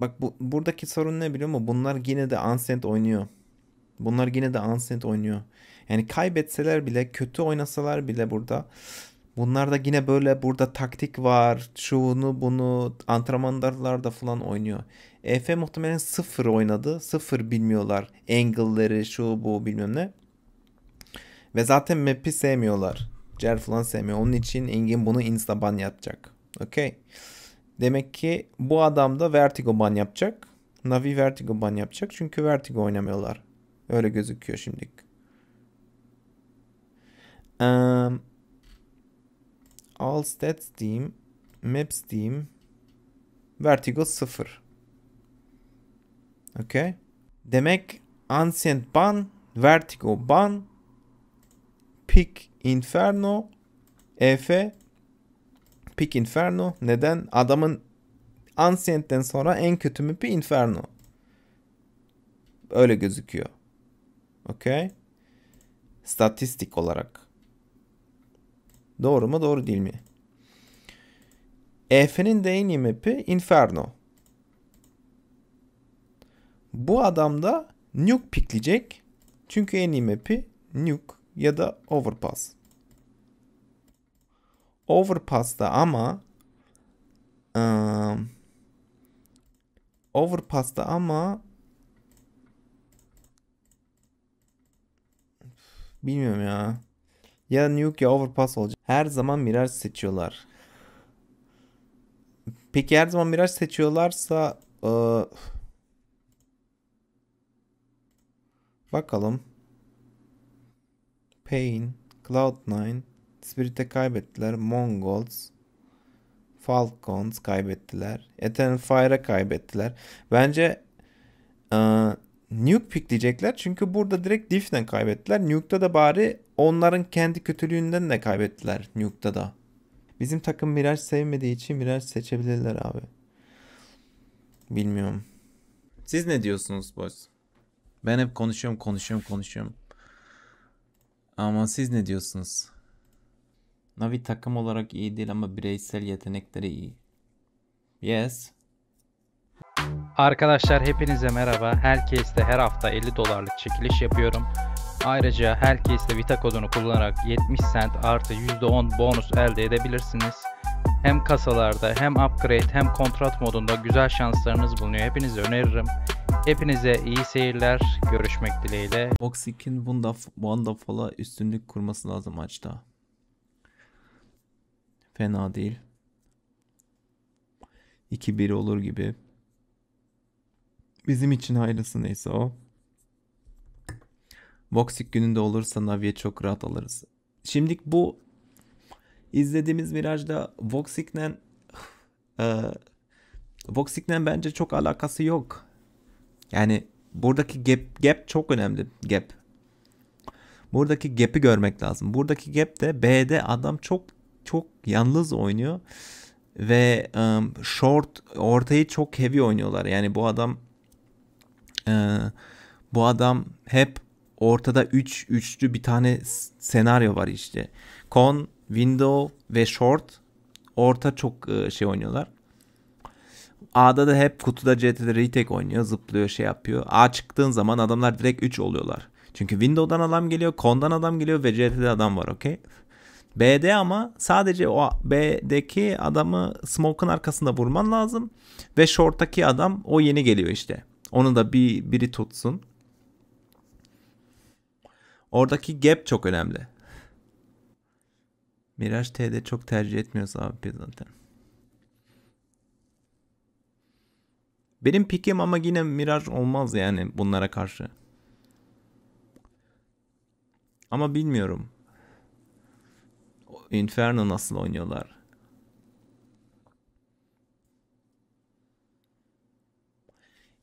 Bak bu, buradaki sorun ne biliyor musun? Bunlar yine de Ancent oynuyor. Bunlar yine de Ancent oynuyor. Yani kaybetseler bile kötü oynasalar bile burada bunlar da yine böyle burada taktik var. Şunu bunu da falan oynuyor. EF muhtemelen sıfır oynadı. Sıfır bilmiyorlar. Angle'leri şu bu bilmem ne. Ve zaten map'i sevmiyorlar. Cer falan sevmiyor. Onun için Engin bunu insta ban yapacak. Okey. Demek ki bu adam da Vertigo ban yapacak. Navi Vertigo ban yapacak. Çünkü Vertigo oynamıyorlar. Öyle gözüküyor şimdi. Um, all stats diyeyim. Maps diyeyim. Vertigo 0. Okay. Demek Ancient Ban, Vertigo Ban, Pick Inferno, EF Pick Inferno. Neden? Adamın Ancient'ten sonra en kötü müpi Inferno. Öyle gözüküyor. Okey. Statistik olarak. Doğru mu doğru değil mi? EF'nin de en iyi map'i Inferno. Bu adam da Nuke pikleyecek. Çünkü en iyi map'i Nuke ya da Overpass. Overpass'ta ama um, Overpass'ta ama bilmiyorum ya. Ya Nuke ya Overpass olacak. Her zaman Mirage seçiyorlar. Peki her zaman Mirage seçiyorlarsa ıı, bakalım. Pain, Cloud9 Spirit'e kaybettiler. Mongols, Falcons kaybettiler. Eternal Fire'a kaybettiler. Bence e, Nuke pickleyecekler. Çünkü burada direkt Diff'den kaybettiler. Nuke'da da bari onların kendi kötülüğünden de kaybettiler Nuke'da da. Bizim takım Mirage sevmediği için Mirage seçebilirler abi. Bilmiyorum. Siz ne diyorsunuz boys? Ben hep konuşuyorum, konuşuyorum, konuşuyorum. Ama siz ne diyorsunuz? Navi takım olarak iyi değil ama bireysel yetenekleri iyi. Yes. Arkadaşlar hepinize merhaba. Herkeste her hafta 50 dolarlık çekiliş yapıyorum. Ayrıca herkeste Vita kodunu kullanarak 70 cent artı %10 bonus elde edebilirsiniz. Hem kasalarda hem upgrade hem kontrat modunda güzel şanslarınız bulunuyor. Hepinize öneririm. Hepinize iyi seyirler. Görüşmek dileğiyle. Boxik'in bunda Wonderful'a üstünlük kurması lazım maçta. Fena değil. 2-1 olur gibi. Bizim için hayırlısı neyse o. Voxic gününde olursa Navi'ye çok rahat alırız. Şimdilik bu izlediğimiz virajda Voxic'le e, Voxic'le bence çok alakası yok. Yani buradaki gap, gap çok önemli. Gap. Buradaki gap'i görmek lazım. Buradaki gap de B'de adam çok çok yalnız oynuyor ve um, short ortayı çok heavy oynuyorlar. Yani bu adam e, bu adam hep ortada 3 üç, üçlü bir tane senaryo var işte. Con, window ve short orta çok e, şey oynuyorlar. A'da da hep kutuda CT'de retake oynuyor, zıplıyor, şey yapıyor. A çıktığın zaman adamlar direkt 3 oluyorlar. Çünkü window'dan adam geliyor, con'dan adam geliyor ve CT'de adam var okey. BD ama sadece o B'deki adamı smoke'ın arkasında vurman lazım. Ve short'taki adam o yeni geliyor işte. Onu da bir biri tutsun. Oradaki gap çok önemli. Mirage T'de çok tercih etmiyoruz abi biz zaten. Benim pikim ama yine Mirage olmaz yani bunlara karşı. Ama bilmiyorum. Inferno nasıl oynuyorlar?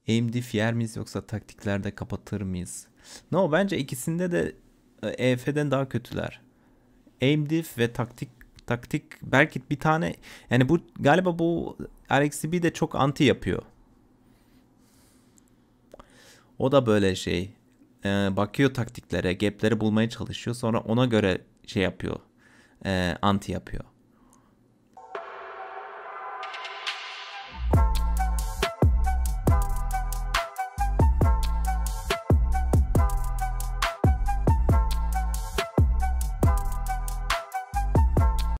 AMD yer miyiz yoksa taktiklerde kapatır mıyız? No bence ikisinde de EF'den e daha kötüler. Aim ve taktik taktik belki bir tane yani bu galiba bu RxB de çok anti yapıyor. O da böyle şey e, bakıyor taktiklere, gapleri bulmaya çalışıyor. Sonra ona göre şey yapıyor anti yapıyor.